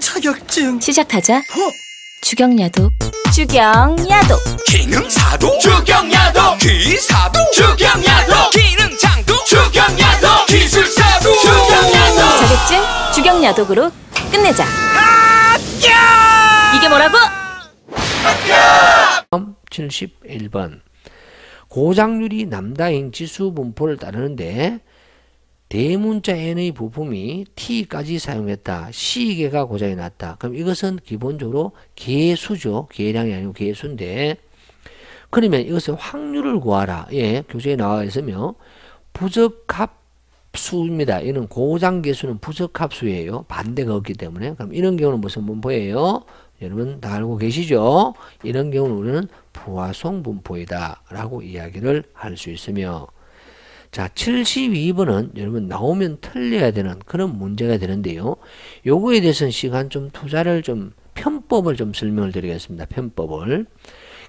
자격증 시작하자 어? 주경야도 주경야도 기능사도 주경야도 기사도 주경야도 기능장도 주경야도 기술사도 주경야도 자격증 주경야독으로 끝내자 합 이게 뭐라고? 71번 고장률이 남다행 지수 분포를 따르는데 대문자 n의 부품이 t까지 사용했다. c개가 고장이 났다. 그럼 이것은 기본적으로 개수죠. 개량이 아니고 개수인데 그러면 이것을 확률을 구하라. 예, 교재에 나와 있으며 부적합수입니다. 이는 고장 개수는 부적합수예요. 반대가 없기 때문에 그럼 이런 경우는 무슨 분포예요? 여러분 다 알고 계시죠? 이런 경우는 우리는 부화성 분포이다 라고 이야기를 할 수 있으며 자, 72번은 여러분 나오면 틀려야 되는 그런 문제가 되는데요. 요거에 대해서는 시간 좀 투자를 좀 편법을 좀 설명을 드리겠습니다. 편법을.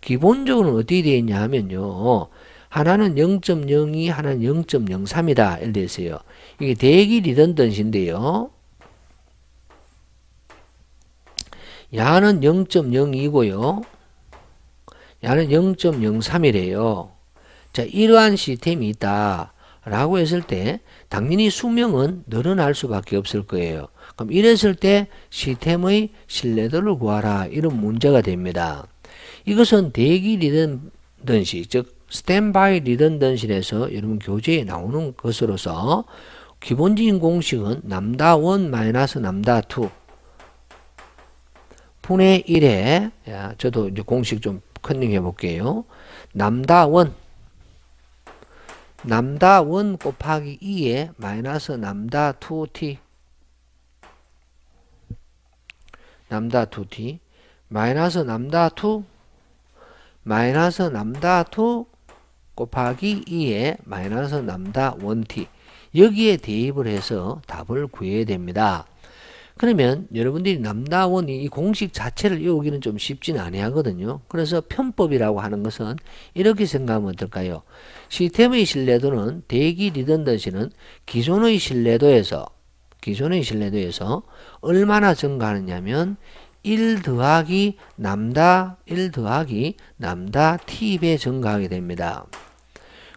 기본적으로 어떻게 되어 있냐 하면요. 하나는 0.02, 하나는 0.03이다. 이렇게 어있요 이게 대기 리던던시인데요. 야는 0.02고요. 야는 0.03이래요. 자, 이러한 시스템이 있다. 라고 했을 때 당연히 수명은 늘어날 수밖에 없을 거예요. 그럼 이랬을 때 시스템의 신뢰도를 구하라 이런 문제가 됩니다. 이것은 대기 리던던시 즉 스탠바이 리던던시에서 여러분 교재에 나오는 것으로서 기본적인 공식은 남다 1 마이너스 남다 2 분의 1에 저도 이제 공식 좀 컨닝해 볼게요. 남다 1 남다 1 곱하기 2에 마이너스 남다 2t 남다 2t 마이너스 남다 2 마이너스 남다 2 곱하기 2에 마이너스 남다 1t 여기에 대입을 해서 답을 구해야 됩니다. 그러면 여러분들이 남다원이 이 공식 자체를 외우기는 좀 쉽진 아니하거든요. 그래서 편법이라고 하는 것은 이렇게 생각하면 어떨까요? 시스템의 신뢰도는 대기 리던던시는 기존의 신뢰도에서 기존의 신뢰도에서 얼마나 증가하느냐면 1 더하기 남다 1 더하기 남다 t배 증가하게 됩니다.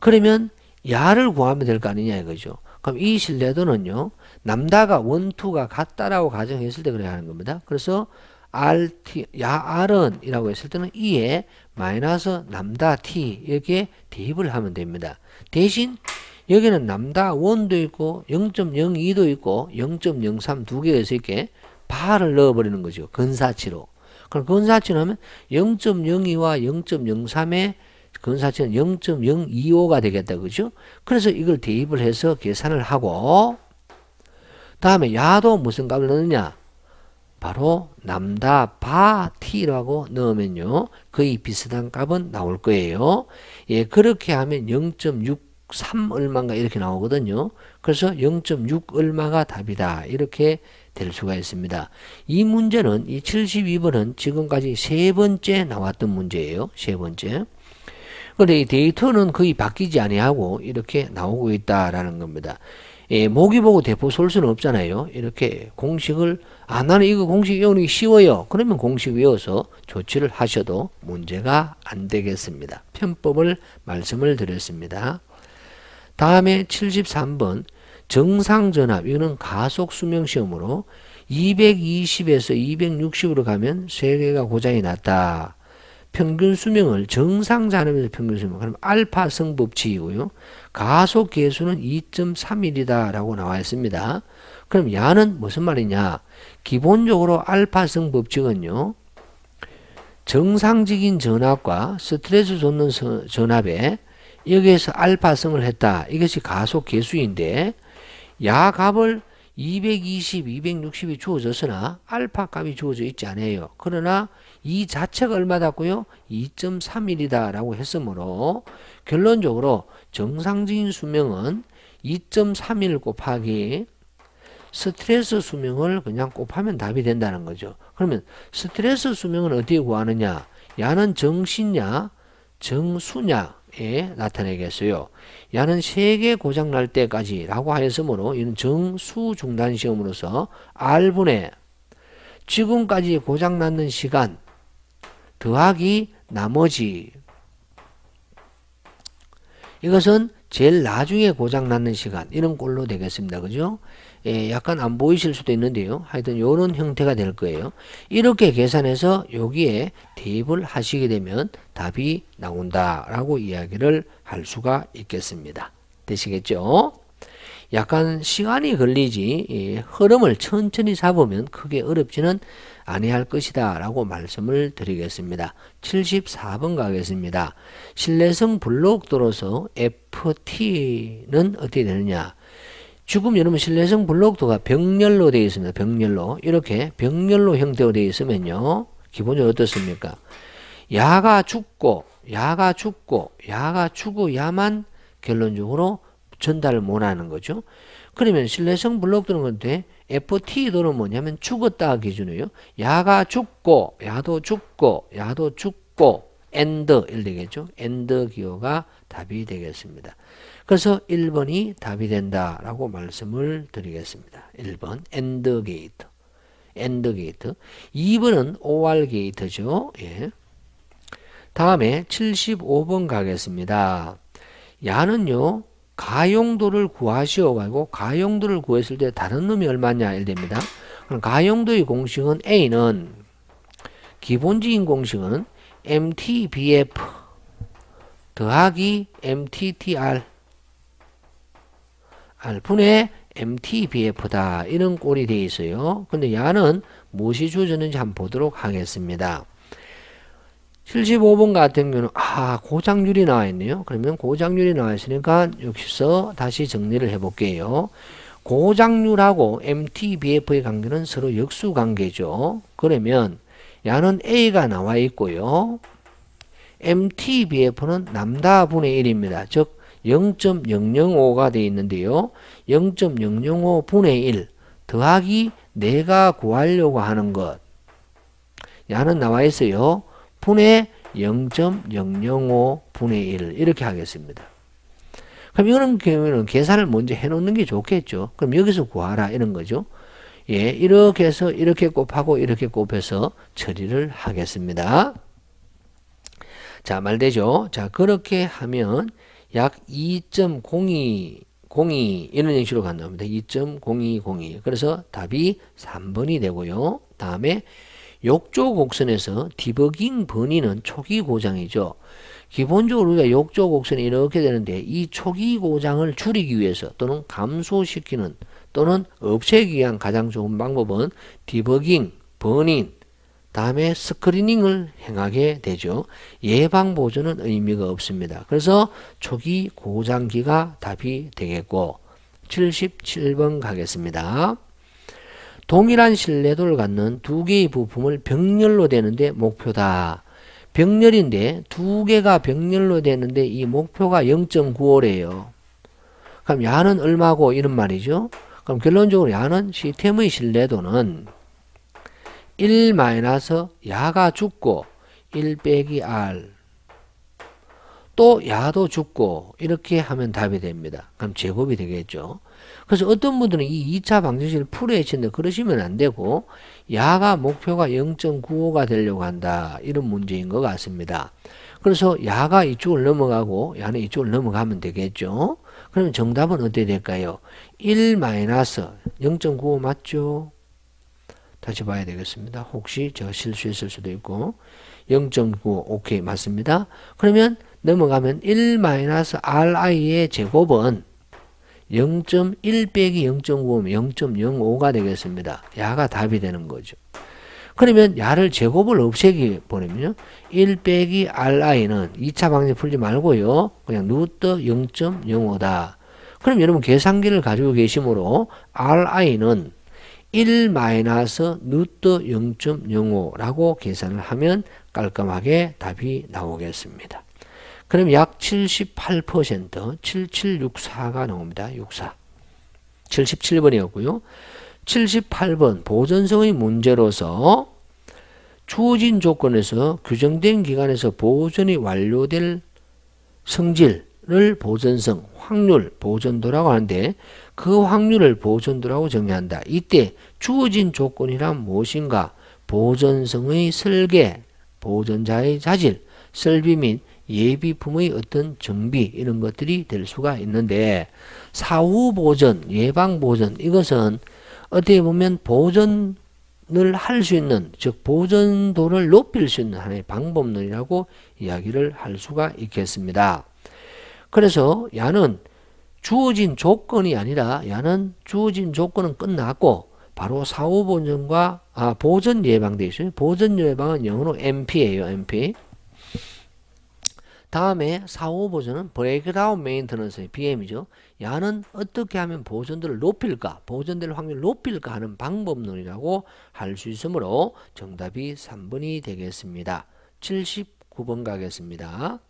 그러면 야를 구하면 될 거 아니냐 이거죠. 그럼 이 신뢰도는요. 남다가 원투가 같다라고 가정했을 때 그래야 하는 겁니다. 그래서 RT, 야 R은 이라고 했을 때는 이에 마이너스 남다 T 이렇게 대입을 하면 됩니다. 대신 여기는 남다 원도 있고 0.02도 있고 0.03 두 개가 있을 게 바를 넣어버리는 거죠. 근사치로. 그럼 근사치로 하면 0.02와 0.03의 근사치는 0.025가 되겠다. 그죠? 그래서 이걸 대입을 해서 계산을 하고 다음에 야도 무슨 값을 넣느냐? 바로 남다 바티라고 넣으면요. 거의 비슷한 값은 나올 거예요. 예, 그렇게 하면 0.63 얼마인가 이렇게 나오거든요. 그래서 0.6 얼마가 답이다. 이렇게 될 수가 있습니다. 이 문제는 이 72번은 지금까지 세 번째 나왔던 문제예요. 세 번째. 그런데 이 데이터는 거의 바뀌지 아니하고 이렇게 나오고 있다라는 겁니다. 예, 모기 보고 대포 쏠 수는 없잖아요. 이렇게 공식을 아 나는 이거 공식 외우는 쉬워요. 그러면 공식 외워서 조치를 하셔도 문제가 안 되겠습니다. 편법을 말씀을 드렸습니다. 다음에 73번 정상전압 이거는 가속수명시험으로 220에서 260으로 가면 쇠개가 고장이 났다. 평균 수명을 정상 자음에서 평균 수명 그럼 알파 성법칙이고요. 가속 계수는 2.3일이다라고 나와 있습니다. 그럼 야는 무슨 말이냐? 기본적으로 알파성 법칙은요. 정상적인 전압과 스트레스 줬는 전압에 여기에서 알파성을 했다. 이것이 가속 계수인데 야값을 220, 260이 주어졌으나 알파 값이 주어져 있지 않아요. 그러나 이 자체가 얼마다고요? 2.3일이다 라고 했으므로 결론적으로 정상적인 수명은 2.3일 곱하기 스트레스 수명을 그냥 곱하면 답이 된다는 거죠. 그러면 스트레스 수명은 어디에 구하느냐? 야는 정신냐? 정수냐? 예, 나타내겠어요. 야는 세개 고장 날 때까지 라고 하였으므로 이는 정수 중단 시험으로서 R분의 지금까지 고장 났는 시간 더하기 나머지 이것은 제일 나중에 고장 났는 시간 이런 꼴로 되겠습니다. 그죠? 예, 약간 안 보이실 수도 있는데요. 하여튼 이런 형태가 될 거예요. 이렇게 계산해서 여기에 대입을 하시게 되면 답이 나온다라고 이야기를 할 수가 있겠습니다. 되시겠죠? 약간 시간이 걸리지 예, 흐름을 천천히 잡으면 크게 어렵지는 아니할 것이다 라고 말씀을 드리겠습니다. 74번 가겠습니다. 신뢰성 블록 도로서 FT는 어떻게 되느냐? 죽음 여러분 신뢰성 블록도가 병렬로 되어 있습니다. 병렬로 이렇게 병렬로 형태로 되어 있으면요 기본적으로 어떻습니까? 야가 죽고 야가 죽고 야가 죽어야만 결론적으로 전달을 못하는 거죠. 그러면 신뢰성 블록도는 건데 FT도는 뭐냐면 죽었다 기준이에요. 야가 죽고 야도 죽고 야도 죽고 엔 n d 되겠죠. 엔 n 기호가 답이 되겠습니다. 그래서 1번이 답이 된다라고 말씀을 드리겠습니다. 1번 엔드 게이트. 엔드 게이트. 2번은 OR 게이트죠. 예. 다음에 75번 가겠습니다. 야는요. 가용도를 구하시오 가지고 가용도를 구했을 때 다른 놈이 얼마냐 일됩니다. 그럼 가용도의 공식은 A는 기본적인 공식은 MTBF 더하기 MTTR R분의 MTBF다. 이런 꼴이 되어 있어요. 근데 야는 무엇이 주어졌는지 한번 보도록 하겠습니다. 75번 같은 경우는 아 고장률이 나와 있네요. 그러면 고장률이 나와 있으니까 여기서 다시 정리를 해볼게요. 고장률하고 MTBF의 관계는 서로 역수 관계죠. 그러면 야는 A가 나와 있고요. MTBF는 남다분의 1입니다. 즉 0.005가 되어 있는데요. 0.005 분의 1 더하기 내가 구하려고 하는 것 야는 나와 있어요. 분의 0.005 분의 1 이렇게 하겠습니다. 그럼 이런 경우에는 계산을 먼저 해놓는 게 좋겠죠. 그럼 여기서 구하라 이런 거죠. 예, 이렇게 해서 이렇게 곱하고 이렇게 곱해서 처리를 하겠습니다. 자, 말되죠? 자, 그렇게 하면 약 2.02, 02 이런 형식으로 간답니다. 2.0202. 그래서 답이 3번이 되고요. 다음에 욕조 곡선에서 디버깅 번이는 초기 고장이죠. 기본적으로 우리가 욕조 곡선이 이렇게 되는데 이 초기 고장을 줄이기 위해서 또는 감소시키는 또는 없애기 위한 가장 좋은 방법은 디버깅, 번인 다음에 스크리닝을 행하게 되죠. 예방 보조는 의미가 없습니다. 그래서 초기 고장기가 답이 되겠고 77번 가겠습니다. 동일한 신뢰도를 갖는 두 개의 부품을 병렬로 되는데 목표다. 병렬인데 두 개가 병렬로 되는데 이 목표가 0.95래요. 그럼 야는 얼마고 이런 말이죠. 그럼 결론적으로 야는 시스템의 신뢰도는 1 마이너스 야가 죽고 1 빼기 r 또 야도 죽고 이렇게 하면 답이 됩니다. 그럼 제곱이 되겠죠. 그래서 어떤 분들은 이 2차 방정식을 풀어야 는데 그러시면 안 되고 야가 목표가 0.95가 되려고 한다 이런 문제인 것 같습니다. 그래서 야가 이쪽을 넘어가고 야는 이쪽을 넘어가면 되겠죠. 그러면 정답은 어떻게 될까요? 1 마이너스 0.95 맞죠? 다시 봐야 되겠습니다. 혹시 제가 실수했을 수도 있고 0.9 오케이 맞습니다. 그러면 넘어가면 1-ri의 제곱은 0.1 빼기 0.9면 0.05가 되겠습니다. 야가 답이 되는 거죠. 그러면 야를 제곱을 없애기 보내면요. 1 빼기 ri는 2차 방정 풀지 말고요. 그냥 루트 0.05다. 그럼 여러분 계산기를 가지고 계시므로 ri는 1 마이너스 루트 0.05라고 계산을 하면 깔끔하게 답이 나오겠습니다. 그럼 약78% 7764가 나옵니다. 64. 77번이었고요. 78번 보존성의 문제로서 주어진 조건에서 규정된 기간에서 보존이 완료될 성질을 보존성, 확률, 보존도라고 하는데 그 확률을 보존도라고 정의한다. 이때 주어진 조건이란 무엇인가? 보존성의 설계, 보존자의 자질, 설비 및 예비품의 어떤 정비 이런 것들이 될 수가 있는데 사후 보존, 예방 보존 이것은 어떻게 보면 보존을 할 수 있는 즉 보존도를 높일 수 있는 하나의 방법론이라고 이야기를 할 수가 있겠습니다. 그래서 야는 주어진 조건이 아니라 야는 주어진 조건은 끝났고 바로 사후 보전과 아 보전 예방 돼 있어요. 보전 예방은 영어로 MP예요. MP. 다음에 사후 보전은 브레이크다운 메인터넌스 BM이죠. 야는 어떻게 하면 보존들을 높일까, 보존될 확률을 높일까 하는 방법론이라고 할 수 있으므로 정답이 3번이 되겠습니다. 79번 가겠습니다.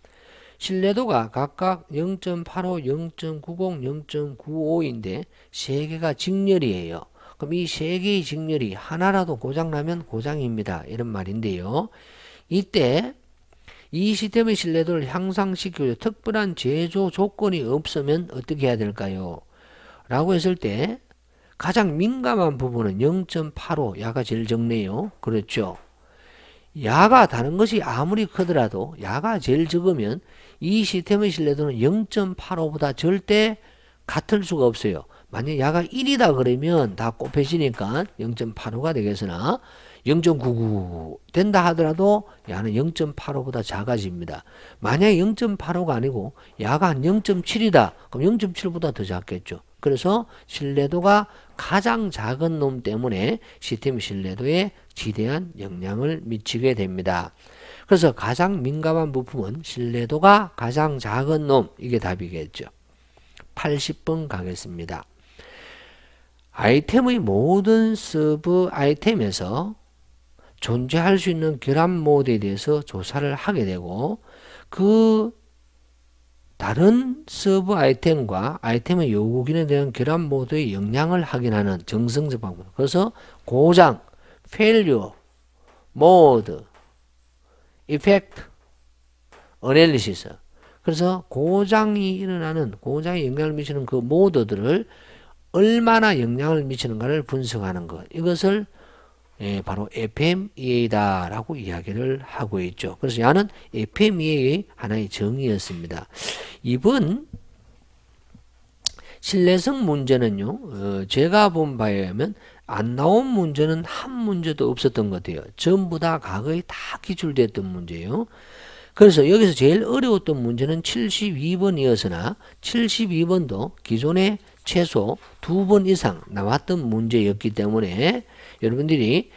신뢰도가 각각 0.85, 0.90, 0.95인데 3 개가 직렬이에요. 그럼 이 세 개의 직렬이 하나라도 고장나면 고장입니다. 이런 말인데요. 이때 이 시스템의 신뢰도를 향상시키고 특별한 제조 조건이 없으면 어떻게 해야 될까요? 라고 했을 때 가장 민감한 부분은 0.85 야가 제일 적네요. 그렇죠. 야가 다른 것이 아무리 크더라도 야가 제일 적으면 이 시스템의 신뢰도는 0.85보다 절대 같을 수가 없어요. 만약 야가 1이다 그러면 다 곱해지니까 0.85가 되겠으나 0.99 된다 하더라도 야는 0.85보다 작아집니다. 만약 0.85가 아니고 야가 한 0.7이다. 그럼 0.7보다 더 작겠죠. 그래서 신뢰도가 가장 작은 놈 때문에 시스템 신뢰도에 지대한 영향을 미치게 됩니다. 그래서 가장 민감한 부품은 신뢰도가 가장 작은 놈 이게 답이겠죠. 80번 가겠습니다. 아이템의 모든 서브 아이템에서 존재할 수 있는 결합 모드에 대해서 조사를 하게 되고 그 다른 서브 아이템과 아이템의 요구기능에 대한 결합 모드의 영향을 확인하는 정성적 방법. 그래서 고장, failure, mode, 이펙트 어널리시스. 그래서 고장이 일어나는 고장에 영향을 미치는 그 모드들을 얼마나 영향을 미치는가를 분석하는 것. 이것을 예, 바로 FMEA다라고 이야기를 하고 있죠. 그래서 야는 FMEA의 하나의 정의였습니다. 이번 신뢰성 문제는요, 어, 제가 본 바에 의하면 안 나온 문제는 한 문제도 없었던 것 같아요. 전부 다 과거에 다 기출됐던 문제예요. 그래서 여기서 제일 어려웠던 문제는 72번이었으나 72번도 기존에 최소 두 번 이상 나왔던 문제였기 때문에 여러분들이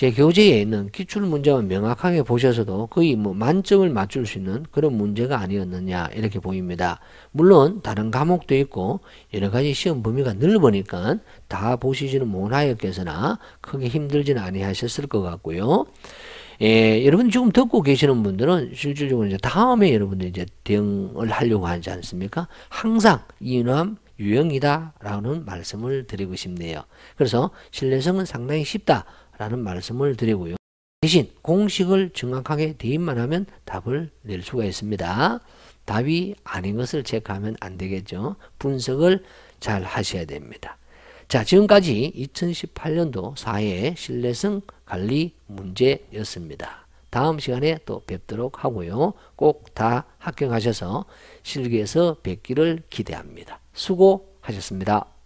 제 교재에 있는 기출 문제만 명확하게 보셔서도 거의 뭐 만점을 맞출 수 있는 그런 문제가 아니었느냐 이렇게 보입니다. 물론 다른 과목도 있고 여러 가지 시험 범위가 넓으니까 다 보시지는 못하였겠으나 크게 힘들지는 아니하셨을 것 같고요. 예, 여러분 지금 듣고 계시는 분들은 실질적으로 이제 다음에 여러분들 이제 대응을 하려고 하지 않습니까? 항상 이남 유형이다라는 말씀을 드리고 싶네요. 그래서 신뢰성은 상당히 쉽다. 라는 말씀을 드리고요. 대신 공식을 정확하게 대입만 하면 답을 낼 수가 있습니다. 답이 아닌 것을 체크하면 안 되겠죠. 분석을 잘 하셔야 됩니다. 자, 지금까지 2018년도 사회 신뢰성 관리 문제였습니다. 다음 시간에 또 뵙도록 하고요. 꼭 다 합격하셔서 실기에서 뵙기를 기대합니다. 수고하셨습니다.